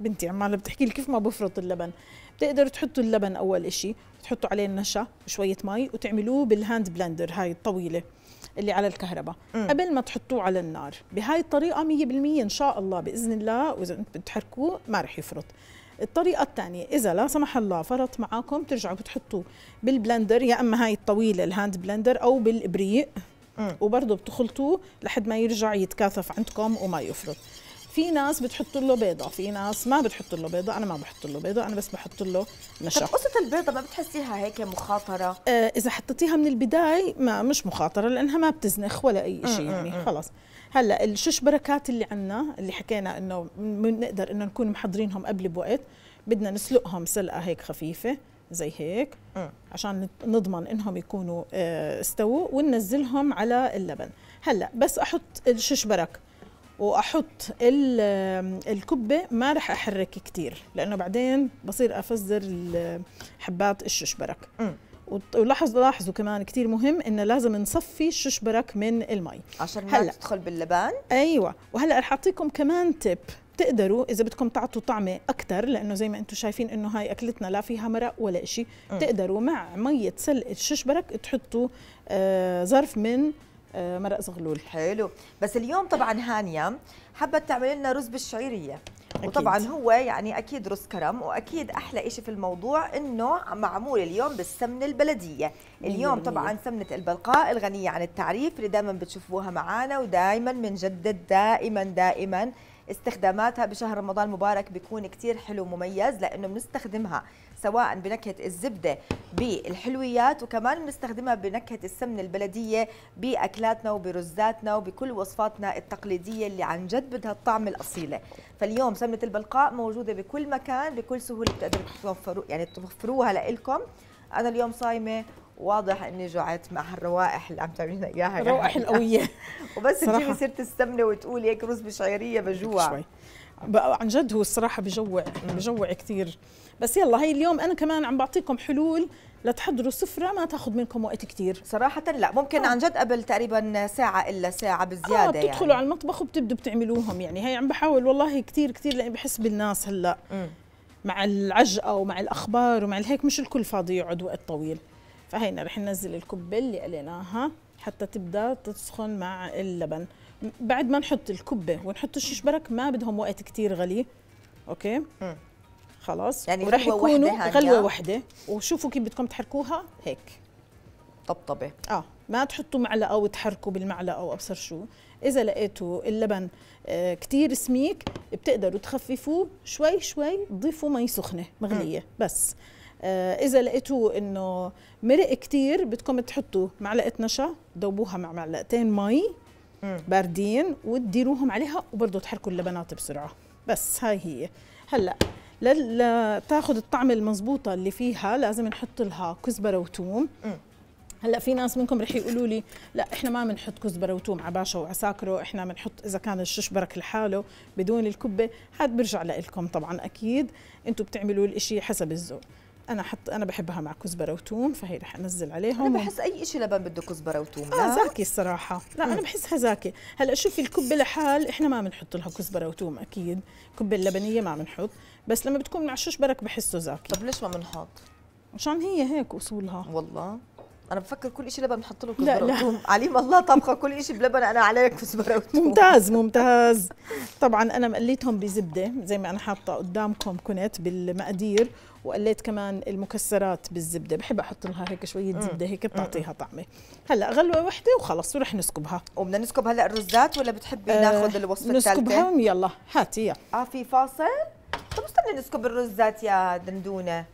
لبنتي عماله بتحكي لي كيف ما بفرط اللبن بتقدروا تحطوا اللبن اول شيء تحطوا عليه النشا وشويه مي وتعملوه بالهاند بلندر هاي الطويله اللي على الكهرباء م. قبل ما تحطوه على النار بهاي الطريقه 100% ان شاء الله باذن الله واذا انت بتحركوه ما رح يفرط الطريقه الثانيه اذا لا سمح الله فرط معاكم بترجعوا بتحطوه بالبلندر يا اما هاي الطويله الهاند بلندر او بالابريق وبرضه بتخلطوه لحد ما يرجع يتكاثف عندكم وما يفرط في ناس بتحط له بيضه في ناس ما بتحط له بيضه انا ما بحط له بيضه انا بس بحط له نشا طب قصه البيضه ما بتحسيها هيك مخاطره آه اذا حطيتيها من البدايه ما مش مخاطره لانها ما بتزنخ ولا اي شيء يعني خلاص هلا الشش بركات اللي عندنا اللي حكينا انه بنقدر انه نكون محضرينهم قبل بوقت بدنا نسلقهم سلقه هيك خفيفه زي هيك عشان نضمن انهم يكونوا آه، استووا وننزلهم على اللبن هلا بس احط الشش برك واحط الكبه ما راح احرك كثير لانه بعدين بصير افزر حبات الششبرك ولاحظ لاحظوا كمان كثير مهم انه لازم نصفي الششبرك من المي عشان ما هلأ. تدخل باللبان ايوه وهلا رح اعطيكم كمان تيب بتقدروا اذا بدكم تعطوا طعمه اكثر لانه زي ما انتم شايفين انه هاي اكلتنا لا فيها مرق ولا شيء بتقدروا مع ميه سلق الششبرك تحطوا آه ظرف من آه، مرق زغلول حلو بس اليوم طبعا هانيا حبت تعمل لنا رز بالشعيريه أكيد. وطبعا هو يعني اكيد رز كرم واكيد احلى شيء في الموضوع انه معمول اليوم بالسمنه البلديه اليوم طبعا سمنه البلقاء الغنيه عن التعريف اللي دائما بتشوفوها معنا ودائما بنجدد دائما دائما استخداماتها بشهر رمضان المبارك بيكون كثير حلو ومميز لانه بنستخدمها سواء بنكهة الزبدة بالحلويات وكمان بنستخدمها بنكهة السمنة البلدية بأكلاتنا وبرزاتنا وبكل وصفاتنا التقليدية اللي عن جد بدها الطعم الأصيلة فاليوم سمنة البلقاء موجودة بكل مكان بكل سهولة بتقدروا توفروا يعني توفروها لكم أنا اليوم صايمة واضح اني جوعت مع هالروائح اللي عم تعملينا اياها الروائح القويه وبس تجيبي سيره السمنه وتقولي هيك رز بشعيريه بجوع عن جد هو الصراحه بجوع بجوع كثير بس يلا هي اليوم انا كمان عم بعطيكم حلول لتحضروا سفرة ما تاخذ منكم وقت كثير صراحة لا ممكن آه. عن جد قبل تقريبا ساعة إلا ساعة آه، بزيادة آه بتدخلوا يعني. على المطبخ وبتبدوا بتعملوهم يعني هي عم بحاول والله كثير كثير لأني بحس بالناس هلا مع العجقة ومع الأخبار ومع الهيك مش الكل فاضي يقعد وقت طويل فهينا رح ننزل الكبة اللي قليناها حتى تبدأ تسخن مع اللبن بعد ما نحط الكبه ونحط الشيش برك ما بدهم وقت كثير غلي اوكي خلاص يعني وراح يكونوا غلوه وحده وشوفوا كيف بدكم تحركوها هيك طبطبه اه ما تحطوا معلقه وتحركوا بالمعلقه او ابصر شو اذا لقيتوا اللبن آه، كثير سميك بتقدروا تخففوه شوي شوي تضيفوا مي سخنه مغليه م. بس آه، اذا لقيتوه انه مرق كثير بدكم تحطوا معلقه نشا ذوبوها مع معلقتين مي باردين وتديروهم عليها وبرضه تحركوا اللبنات بسرعه بس هاي هي هلا لتاخذ الطعم المضبوطه اللي فيها لازم نحط لها كزبره وثوم هلا في ناس منكم رح يقولوا لي لا احنا ما بنحط كزبره وثوم على باشا وعساكره احنا بنحط اذا كان الششبرك لحاله بدون الكبه هاد برجع لكم طبعا اكيد انتم بتعملوا الاشي حسب الذوق انا حط انا بحبها مع كزبره وتوم فهي رح انزل عليهم انا بحس اي شيء لبن بده كزبره وتوم آه، لا آه زاكي الصراحه لا انا بحسها زاكي هلا شوفي الكبه لحال احنا ما بنحط لها كزبره وتوم اكيد الكبه اللبنيه ما بنحط بس لما بتكون مع شوش برك بحسه زاكي طب ليش ما بنحط مشان هي هيك اصولها والله انا بفكر كل شيء لبن بنحط له كزبره وتوم عليم الله طبخه كل شيء بلبن انا عليك كزبره وتوم ممتاز ممتاز طبعا انا مقليتهم بزبده زي ما انا حاطه قدامكم كنت بالمقادير وقليت كمان المكسرات بالزبده بحب احط لها هيك شويه زبده هيك بتعطيها طعمه هلا غلوه وحده وخلص ورح نسكبها وبدنا نسكب هلا الرزات ولا بتحبي آه ناخذ الوصفه الثالثه نسكبهم يلا هاتي اه في فاصل طب استنى نسكب الرزات يا دندونه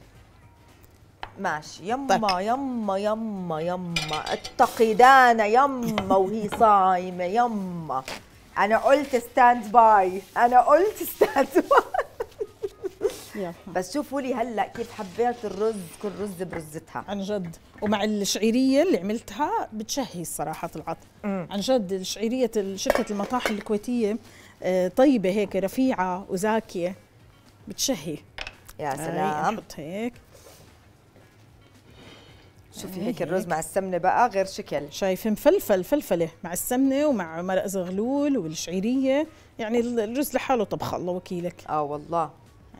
ماشي يما طيب. يما يما يما اتقي دانا يما وهي صايمه يما انا قلت ستاند باي انا قلت ستاند باي بس شوفوا لي هلا كيف حبيت الرز كل رز برزتها عن جد ومع الشعيريه اللي عملتها بتشهي الصراحه طلعت عن جد الشعيريه شركه المطاحن الكويتيه آه، طيبه هيك رفيعه وزاكيه بتشهي يا آه، سلام آه هيك شوفي إيه، هيك, الرز مع السمنه بقى غير شكل شايفه مفلفل فلفله مع السمنه ومع مرق زغلول والشعيريه يعني الرز لحاله طبخه الله وكيلك اه والله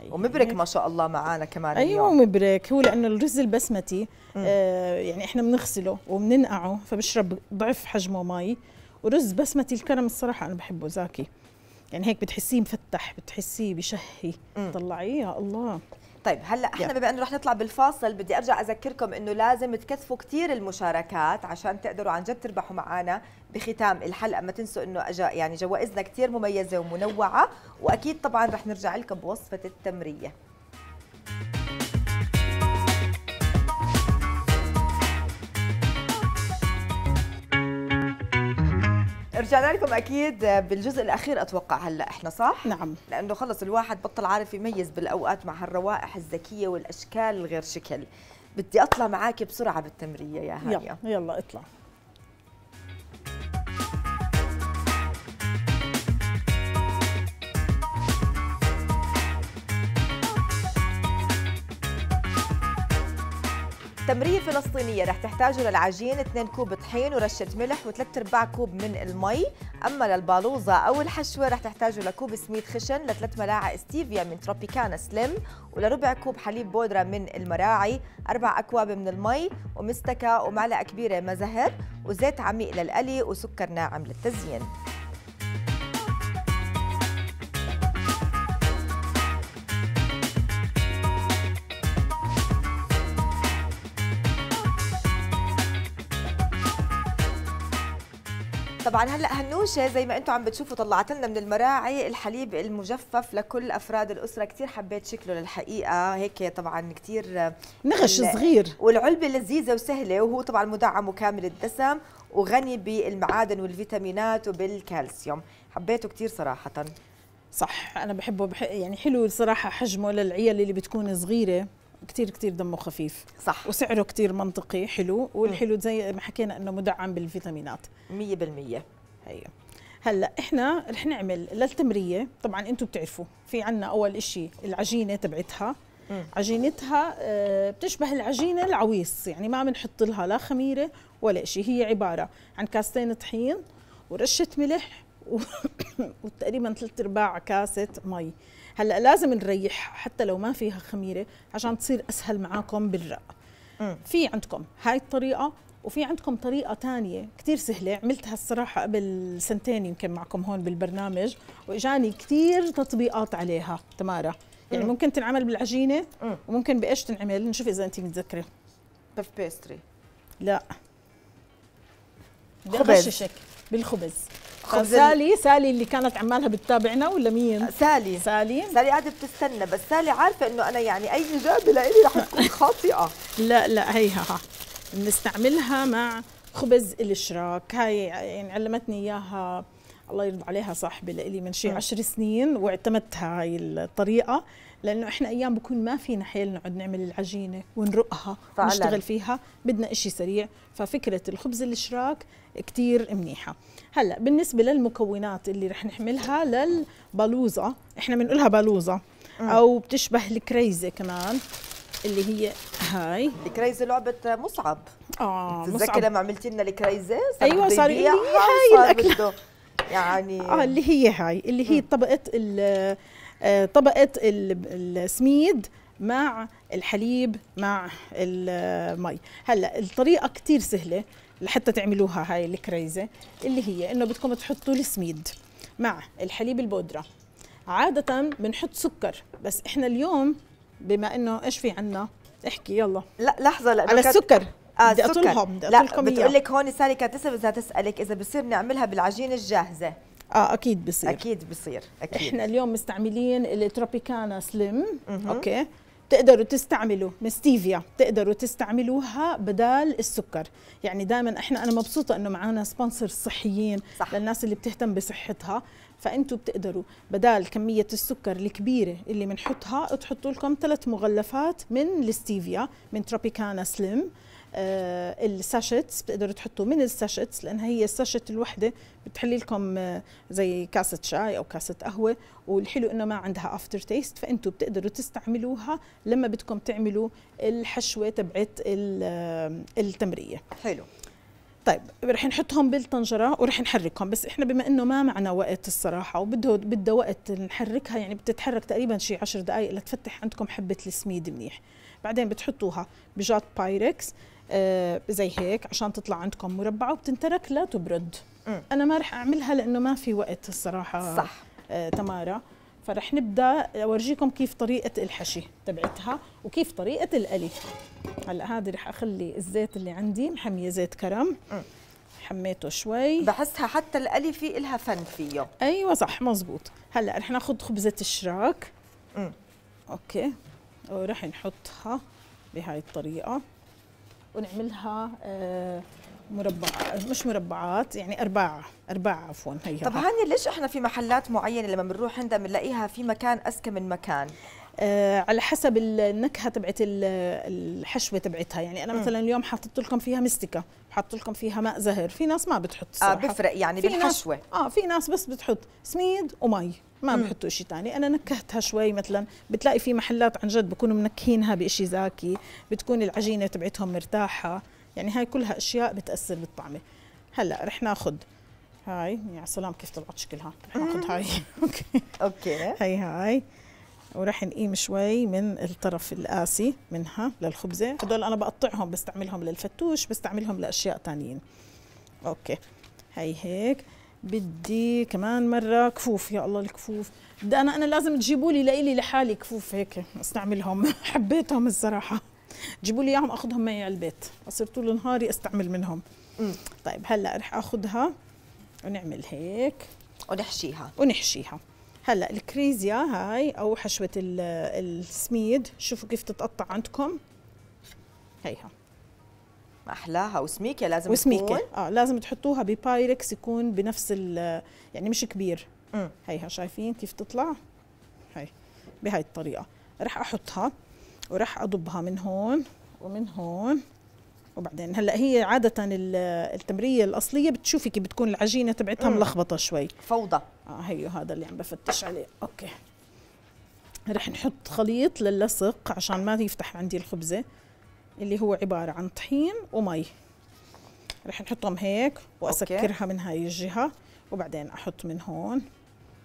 يعني ومبرك ما شاء الله معانا كمان أيوة اليوم ايوه مبرك هو لانه الرز البسمتي آه يعني احنا بنغسله وبننقعه فبشرب ضعف حجمه مي ورز بسمتي الكرم الصراحه انا بحبه زاكي يعني هيك بتحسيه مفتح بتحسيه بشهي طلعيه يا الله طيب هلا احنا بما انه رح نطلع بالفاصل بدي ارجع اذكركم انه لازم تكثفوا كثير المشاركات عشان تقدروا عن جد تربحوا معنا بختام الحلقه ما تنسوا انه أجا يعني جوائزنا كثير مميزه ومنوعه واكيد طبعا رح نرجع لكم بوصفه التمريه رجعنا لكم اكيد بالجزء الاخير اتوقع هلا احنا صح نعم لانه خلص الواحد بطل عارف يميز بالاوقات مع هالروائح الذكيه والاشكال الغير شكل بدي اطلع معك بسرعه بالتمريه يا هانيا يلا, يلا اطلع تمرية فلسطينية رح تحتاج للعجين 2 كوب طحين ورشة ملح و3 ارباع كوب من المي، أما للبالوزة أو الحشوة رح تحتاج لكوب سميد خشن لثلاث ملاعق ستيفيا من تروبيكانا سليم ولربع كوب حليب بودرة من المراعي، أربع أكواب من المي ومستكة ومعلقة كبيرة مزهر وزيت عميق للقلي وسكر ناعم للتزيين. طبعا هلا هنوشه زي ما انتم عم بتشوفوا طلعت لنا من المراعي الحليب المجفف لكل افراد الاسره كثير حبيت شكله للحقيقه هيك طبعا كثير نغش آه، صغير والعلبه لذيذه وسهله وهو طبعا مدعم وكامل الدسم وغني بالمعادن والفيتامينات وبالكالسيوم حبيته كثير صراحه صح انا بحبه بح... يعني حلو الصراحه حجمه للعيال اللي بتكون صغيره كثير كثير دمه خفيف صح وسعره كثير منطقي حلو والحلو زي ما حكينا انه مدعم بالفيتامينات 100% هي هلا احنا رح نعمل للتمريه طبعا انتم بتعرفوا في عندنا اول شيء العجينه تبعتها عجينتها آه، بتشبه العجينه العويص يعني ما بنحط لها لا خميره ولا شيء هي عباره عن كاستين طحين ورشه ملح وتقريبا ثلاث ارباع كاسه مي هلا لازم نريحها حتى لو ما فيها خميره عشان تصير اسهل معاكم بالرق في عندكم هاي الطريقه وفي عندكم طريقة تانية كتير سهلة عملتها الصراحة قبل سنتين يمكن معكم هون بالبرنامج وإجاني كتير تطبيقات عليها تمارا يعني ممكن تنعمل بالعجينة وممكن بإيش تنعمل نشوف إذا أنت متذكرة بف بيستري لا خبز بالخبز خبز سالي سالي اللي كانت عمالها بتتابعنا ولا مين؟ آه، سالي سالي سالي قاعده بتستنى بس سالي عارفه انه انا يعني اي اجابه لإلي رح تكون خاطئه لا لا هيها بنستعملها مع خبز الاشراك هاي يعني علمتني اياها الله يرضى عليها صاحبة لإلي من شي عشر سنين واعتمدتها هاي الطريقة لأنه إحنا أيام بكون ما فينا حيل نقعد نعمل العجينة ونرقها فعلا. ونشتغل فيها بدنا إشي سريع ففكرة الخبز الإشراك كتير منيحة هلا بالنسبه للمكونات اللي رح نحملها للبالوزه احنا بنقولها بالوزه او بتشبه الكريزه كمان اللي هي هاي الكريزه لعبه مصعب اه بتتذكري لما عملتي لنا الكريزه ايوه صار هي هاي الاكله يعني اه اللي هي هاي اللي هي طبقه ال آه، طبقه السميد مع الحليب مع المي آه، هلا الطريقه كثير سهله لحتى تعملوها هاي الكريزه اللي هي انه بدكم تحطوا السميد مع الحليب البودره عاده بنحط سكر بس احنا اليوم بما انه ايش في عنا احكي يلا لا لحظه لأ على السكر آه بدي اطلهم بدي اطلكم بتقول لك هون ساري كاتسه بدها تسالك اذا بصير نعملها بالعجينه الجاهزه اه اكيد بصير اكيد بصير اكيد احنا اليوم مستعملين التروبيكانا سليم اوكي بتقدروا تستعملوا نستيفيا بتقدروا تستعملوها بدال السكر يعني دائما احنا انا مبسوطه انه معانا سبونسر صحيين صح. للناس اللي بتهتم بصحتها فانتم بتقدروا بدال كميه السكر الكبيره اللي بنحطها تحطوا لكم ثلاث مغلفات من الستيفيا من تروبيكانا سليم آه، الساشيتس بتقدروا تحطوا من الساشيتس لان هي الساشيت الوحده بتحلي لكم آه، زي كاسه شاي او كاسه قهوه والحلو انه ما عندها افتر تيست فانتم بتقدروا تستعملوها لما بدكم تعملوا الحشوه تبعت آه، التمريه حلو طيب رح نحطهم بالطنجره ورح نحركهم بس احنا بما انه ما معنا وقت الصراحه وبده بده وقت نحركها يعني بتتحرك تقريبا شي 10 دقائق لتفتح عندكم حبه السميد منيح بعدين بتحطوها بجات بايركس آه، زي هيك عشان تطلع عندكم مربعه وبتنترك لا تبرد م. انا ما رح اعملها لانه ما في وقت الصراحه صح آه، تمارا فرح نبدا اورجيكم كيف طريقه الحشي تبعتها وكيف طريقه القلي هلا هذه رح اخلي الزيت اللي عندي محميه زيت كرم م. حميته شوي بحسها حتى القلي في إلها فن فيه ايوه صح مزبوط هلا رح ناخذ خبزه الشراك اوكي ورح نحطها بهاي الطريقه ونعملها آه، مربع مش مربعات يعني أربعة أربعة عفوا هي طب هاني ليش احنا في محلات معينه لما بنروح عندها بنلاقيها في مكان أزكى من مكان آه على حسب النكهه تبعت الحشوه تبعتها يعني انا مثلا اليوم حاطط لكم فيها مستكه بحط لكم فيها ماء زهر في ناس ما بتحط آه، صراحة. اه بفرق يعني في بالحشوه ناس اه في ناس بس بتحط سميد ومي ما بحطوا شيء ثاني انا نكهتها شوي مثلا بتلاقي في محلات عن جد بكونوا منكهينها بشيء زاكي بتكون العجينه تبعتهم مرتاحه يعني هاي كلها اشياء بتاثر بالطعمه هلا رح ناخذ هاي يا سلام كيف طلعت شكلها رح ناخذ هاي اوكي اوكي هي هاي وراح نقيم شوي من الطرف القاسي منها للخبزة هدول أنا بقطعهم بستعملهم للفتوش بستعملهم لأشياء تانيين أوكي هي هيك بدي كمان مرة كفوف يا الله الكفوف ده أنا أنا لازم تجيبوا لي لإلي لحالي كفوف هيك استعملهم حبيتهم الصراحة جيبوا لي إياهم أخذهم معي على البيت أصير طول نهاري أستعمل منهم طيب هلا رح أخذها ونعمل هيك ونحشيها ونحشيها هلا الكريزيا هاي او حشوه السميد شوفوا كيف تتقطع عندكم هيها احلاها وسميكه لازم وسميكة. تكون اه لازم تحطوها ببايركس يكون بنفس ال يعني مش كبير م. هيها شايفين كيف تطلع هي بهاي الطريقه رح احطها وراح اضبها من هون ومن هون وبعدين هلا هي عاده التمريه الاصليه بتشوفي كيف بتكون العجينه تبعتها ملخبطه شوي فوضى آه هيو هذا اللي عم بفتش عليه اوكي رح نحط خليط للصق عشان ما يفتح عندي الخبزة اللي هو عبارة عن طحين ومي رح نحطهم هيك واسكرها أوكي. من هاي الجهة وبعدين احط من هون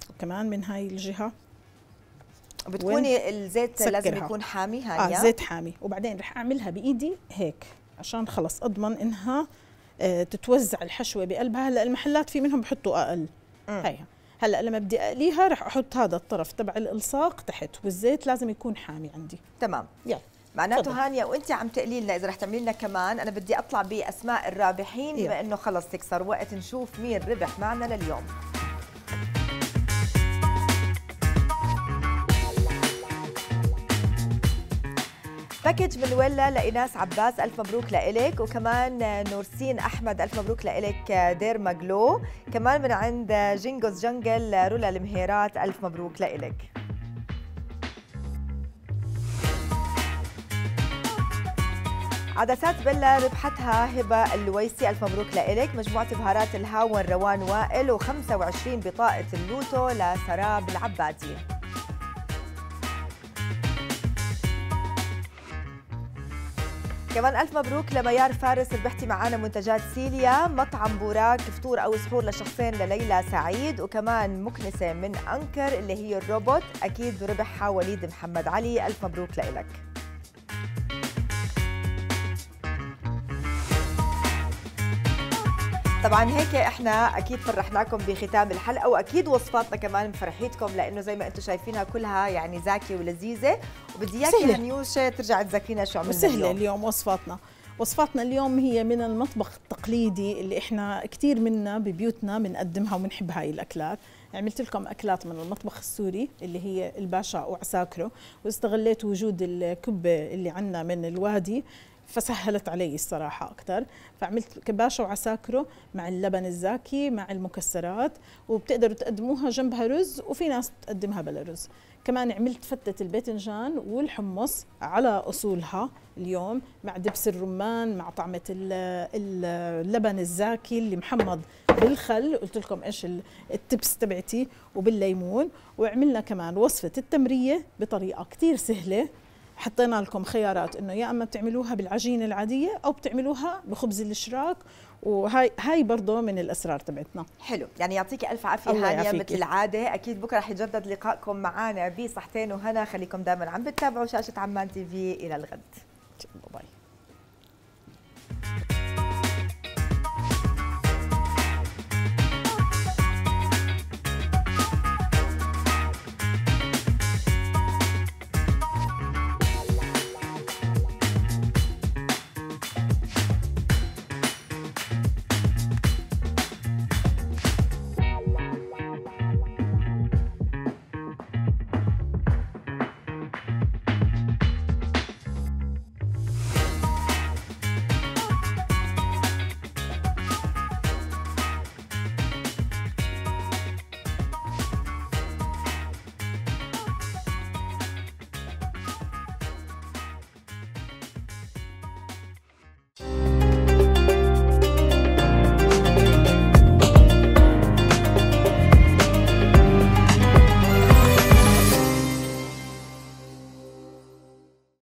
وكمان من هاي الجهة بتكوني الزيت سكرها. لازم يكون حامي هاي اه زيت حامي وبعدين رح اعملها بايدي هيك عشان خلص اضمن انها آه تتوزع الحشوه بقلبها هلا المحلات في منهم بحطوا اقل هيها هلا لما بدي اقليها رح احط هذا الطرف تبع الالصاق تحت والزيت لازم يكون حامي عندي تمام يلا معناته هانيا وانت عم تقلي لنا اذا رح تعملي لنا كمان انا بدي اطلع باسماء الرابحين بما انه خلص تكسر وقت نشوف مين ربح معنا لليوم باكج من ولا لإناس عباس ألف مبروك لإلك وكمان نورسين أحمد ألف مبروك لإلك دير مجلو كمان من عند جينجوز جنجل رولا المهيرات ألف مبروك لإلك عدسات بيلا ربحتها هبة اللويسي ألف مبروك لإلك مجموعة بهارات الهاون روان وائل و25 بطاقة اللوتو لسراب العبادي كمان ألف مبروك لميار فارس ربحتي معانا منتجات سيليا مطعم بوراك فطور أو سحور لشخصين لليلى سعيد وكمان مكنسة من أنكر اللي هي الروبوت أكيد ربحها وليد محمد علي ألف مبروك لك طبعا هيك احنا اكيد فرحناكم بختام الحلقه واكيد وصفاتنا كمان مفرحيتكم لانه زي ما انتم شايفينها كلها يعني زاكيه ولذيذه وبدي اياك يا يعني هنيوشه ترجع تزكينا شو عملنا سهله اليوم. اليوم وصفاتنا وصفاتنا اليوم هي من المطبخ التقليدي اللي احنا كثير منا ببيوتنا بنقدمها وبنحب هاي الاكلات عملت لكم اكلات من المطبخ السوري اللي هي الباشا وعساكره واستغليت وجود الكبه اللي عندنا من الوادي فسهلت علي الصراحة أكثر فعملت كباشة وعساكره مع اللبن الزاكي مع المكسرات وبتقدروا تقدموها جنبها رز وفي ناس تقدمها بلا رز كمان عملت فتة الباذنجان والحمص على أصولها اليوم مع دبس الرمان مع طعمة اللبن الزاكي اللي محمض بالخل قلت لكم إيش التبس تبعتي وبالليمون وعملنا كمان وصفة التمرية بطريقة كتير سهلة حطينا لكم خيارات انه يا اما بتعملوها بالعجينه العاديه او بتعملوها بخبز الاشراك وهي هاي برضه من الاسرار تبعتنا حلو يعني يعطيكي الف عافيه هانيا مثل العاده اكيد بكره رح يتجدد لقائكم معنا بصحتين وهنا خليكم دائما عم بتتابعوا شاشه عمان تي في الى الغد باي